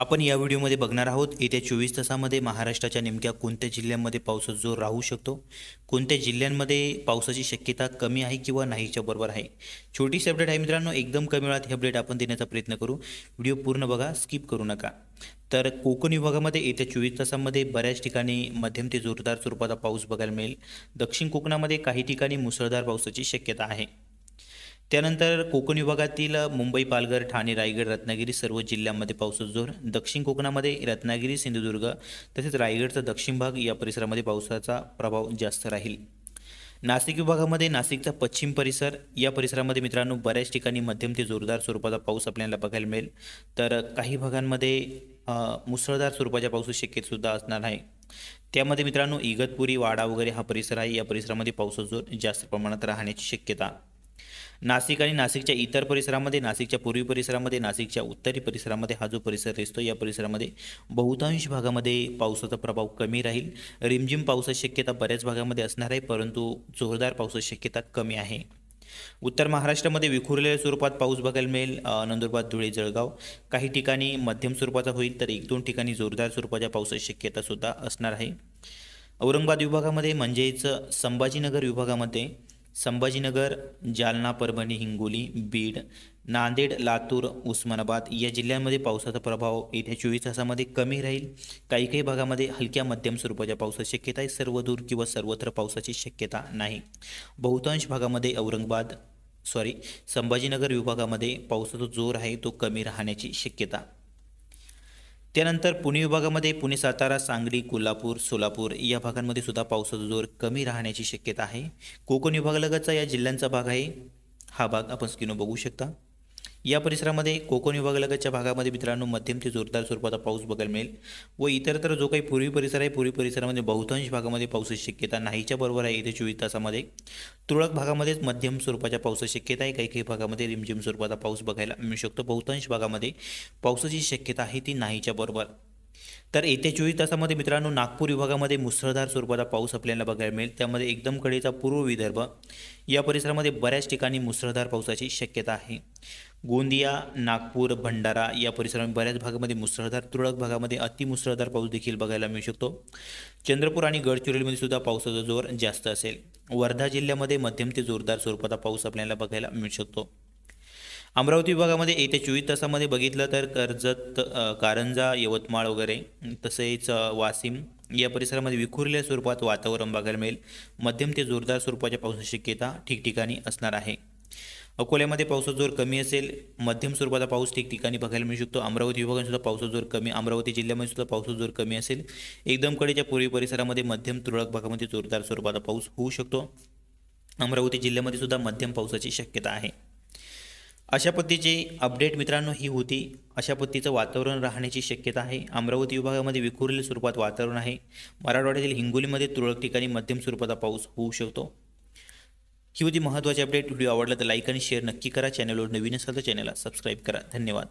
आपण या व्हिडिओमध्ये बघणार आहोत येत्या चोवीस तासामध्ये महाराष्ट्राच्या नेमक्या कोणत्या जिल्ह्यांमध्ये पावसाचा जोर राहू शकतो कोणत्या जिल्ह्यांमध्ये पावसाची शक्यता कमी आहे किंवा नाहीच्या बरोबर आहे छोटीशी अपडेट आहे मित्रांनो एकदम कमी वेळात ही अपडेट आपण देण्याचा प्रयत्न करू व्हिडिओ पूर्ण बघा स्किप करू नका तर कोकण विभागामध्ये येत्या चोवीस तासांमध्ये बऱ्याच ठिकाणी मध्यम ते जोरदार स्वरूपाचा पाऊस बघायला मिळेल दक्षिण कोकणामध्ये काही ठिकाणी मुसळधार पावसाची शक्यता आहे त्यानंतर कोकण विभागातील मुंबई पालघर ठाणे रायगड रत्नागिरी सर्व जिल्ह्यांमध्ये पावसाचा जोर दक्षिण कोकणामध्ये रत्नागिरी सिंधुदुर्ग तसेच रायगडचा दक्षिण भाग या परिसरामध्ये पावसाचा प्रभाव जास्त राहील नाशिक विभागामध्ये नाशिकचा पश्चिम परिसर या परिसरामध्ये मित्रांनो बऱ्याच ठिकाणी मध्यम ते जोरदार स्वरूपाचा पाऊस आपल्याला बघायला मिळेल तर काही भागांमध्ये मुसळधार स्वरूपाच्या शक्यत सुद्धा असणार आहे त्यामध्ये मित्रांनो इगतपुरी वाडा वगैरे हा परिसर आहे या परिसरामध्ये पावसाचा जोर जास्त प्रमाणात राहण्याची शक्यता नाशिक आणि नाशिकच्या इतर परिसरामध्ये नाशिकच्या पूर्वी परिसरामध्ये नाशिकच्या उत्तरी परिसरामध्ये हा जो परिसर दिसतो या परिसरामध्ये बहुतांश भागामध्ये पावसाचा प्रभाव कमी राहील रिमझिम पावसाची शक्यता बऱ्याच भागामध्ये असणार आहे परंतु जोरदार पावसाची शक्यता कमी आहे उत्तर महाराष्ट्रामध्ये विखुरलेल्या स्वरूपात पाऊस बघायला मिळेल नंदुरबार धुळे जळगाव काही ठिकाणी मध्यम स्वरूपाचा होईल तर एक दोन ठिकाणी जोरदार स्वरूपाच्या पावसाची शक्यता सुद्धा असणार आहे औरंगाबाद विभागामध्ये म्हणजेच संभाजीनगर विभागामध्ये संभाजीनगर जालना परभणी हिंगोली बीड नांदेड लातूर उस्मानाबाद या जिल्ह्यांमध्ये पावसाचा प्रभाव येत्या चोवीस तासामध्ये कमी राहील काही काही भागामध्ये हलक्या मध्यम स्वरूपाच्या पावसाची शक्यता आहे सर्वदूर किंवा सर्वत्र पावसाची शक्यता नाही बहुतांश भागामध्ये औरंगाबाद सॉरी संभाजीनगर विभागामध्ये पावसाचा जोर आहे तो कमी राहण्याची शक्यता त्यानंतर पुणे विभागामध्ये पुणे सातारा सांगली कोल्हापूर सोलापूर या भागांमध्ये सुद्धा पावसाचा जोर कमी राहण्याची शक्यता आहे कोकण विभागालगतचा या जिल्ह्यांचा भाग आहे हा भाग आपण स्क्रीनवर बघू शकता या परिसरामध्ये कोकण विभागालगतच्या भागामध्ये मित्रांनो मध्यम ते जोरदार स्वरूपाचा पाऊस बघायला मिळेल व इतर तर जो काही पूर्वी परिसर आहे पूर्वी परिसरामध्ये बहुतांश भागामध्ये पावसाची शक्यता नाहीच्या बरोबर आहे इथे चोवीस तासामध्ये तुरळक भागामध्येच मध्यम स्वरूपाच्या पावसाची शक्यता आहे काही काही भागामध्ये रिमझिम स्वरूपाचा पाऊस बघायला मिळू शकतो बहुतांश भागामध्ये पावसाची शक्यता आहे ती नाहीच्या बरोबर तर येत्या चोवीस तासामध्ये मित्रांनो नागपूर विभागामध्ये मुसळधार स्वरूपाचा पाऊस आपल्याला बघायला मिळेल त्यामध्ये एकदम कडेचा पूर्व विदर्भ या परिसरामध्ये बऱ्याच ठिकाणी मुसळधार पावसाची शक्यता आहे गोंदिया नागपूर भंडारा या परिसरामध्ये बऱ्याच भागामध्ये मुसळधार तुरळक भागामध्ये अतिमुसळधार पाऊस देखील बघायला मिळू शकतो चंद्रपूर आणि गडचिरोलीमध्ये सुद्धा पावसाचा जोर जास्त असेल वर्धा जिल्ह्यामध्ये मध्यम ते जोरदार स्वरूपाचा पाऊस आपल्याला बघायला मिळू शकतो अमरावती विभागामध्ये येत्या चोवीस तासामध्ये बघितलं तर कर्जत कारंजा यवतमाळ वगैरे तसेच वासिम या परिसरामध्ये विखुरल्या स्वरूपात वातावरण बघायला मिळेल मध्यम ते जोरदार स्वरूपाच्या पावसाची शक्यता ठिकठिकाणी असणार आहे अकोल्यामध्ये पावसाचा जोर कमी असेल मध्यम स्वरूपाचा पाऊस ठिकठिकाणी बघायला मिळू शकतो अमरावती विभागात पावसाचा जोर कमी अमरावती जिल्ह्यामध्ये सुद्धा पावसाचा जोर कमी असेल एकदम कडेच्या पूर्वी परिसरामध्ये मध्यम तुरळक भागामध्ये जोरदार स्वरूपाचा पाऊस होऊ शकतो अमरावती जिल्ह्यामध्ये सुद्धा मध्यम पावसाची शक्यता आहे अशा पद्धतीचे अपडेट मित्रांनो ही होती अशा पद्धतीचं वातावरण राहण्याची शक्यता आहे अमरावती विभागामध्ये विखुरलेल्या स्वरूपात वातावरण आहे मराठवाड्यातील हिंगोलीमध्ये तुरळक ठिकाणी मध्यम स्वरूपाचा पाऊस होऊ शकतो ही होती महत्त्वाची अपडेट व्हिडिओ आवडला तर लाईक आणि शेअर नक्की करा चॅनलवर नवीन असाल तर चॅनलला सबस्क्राईब करा धन्यवाद